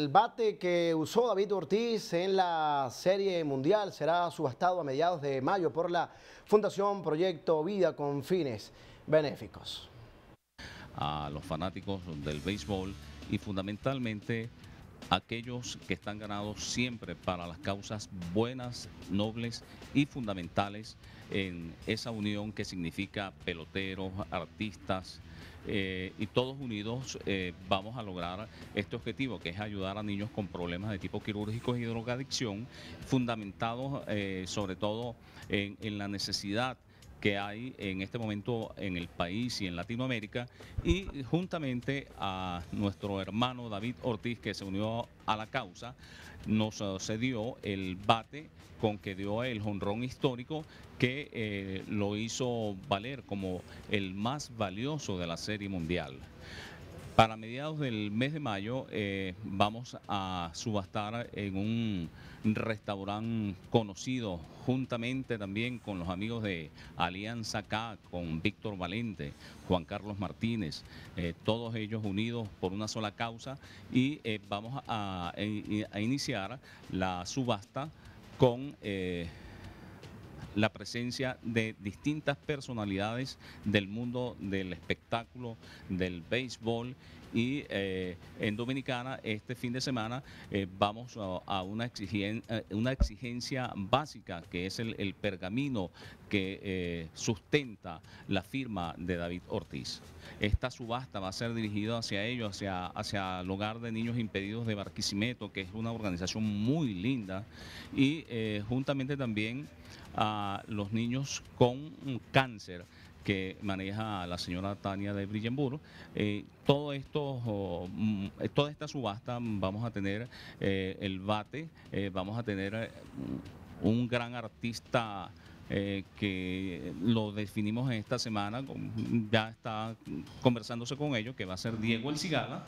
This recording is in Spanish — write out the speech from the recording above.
El bate que usó David Ortiz en la Serie Mundial será subastado a mediados de mayo por la Fundación Proyecto Vida con fines benéficos. A los fanáticos del béisbol y fundamentalmente aquellos que están ganados siempre para las causas buenas, nobles y fundamentales en esa unión que significa peloteros, artistas, eh, y todos unidos eh, vamos a lograr este objetivo, que es ayudar a niños con problemas de tipo quirúrgico y drogadicción, fundamentados eh, sobre todo en la necesidad que hay en este momento en el país y en Latinoamérica y juntamente a nuestro hermano David Ortiz que se unió a la causa nos cedió eh, el bate con que dio el jonrón histórico que eh, lo hizo valer como el más valioso de la serie mundial. Para mediados del mes de mayo eh, vamos a subastar en un restaurante conocido juntamente también con los amigos de Alianza K, con Víctor Valente, Juan Carlos Martínez, eh, todos ellos unidos por una sola causa y eh, vamos a, iniciar la subasta con la presencia de distintas personalidades del mundo del espectáculo, del béisbol y eh, en Dominicana este fin de semana eh, vamos a, eh, una, exigencia básica que es el, pergamino que sustenta la firma de David Ortiz. Esta subasta va a ser dirigida hacia ellos, hacia, hacia el hogar de niños impedidos de Barquisimeto, que es una organización muy linda y juntamente también a los niños con cáncer que maneja la señora Tania de Brillenburg. Eh, todo esto, oh, mm, toda esta subasta vamos a tener eh, el bate, eh, vamos a tener mm, un gran artista. que lo definimos esta semana, ya está conversándose con ellos, que va a ser Diego El Cigala.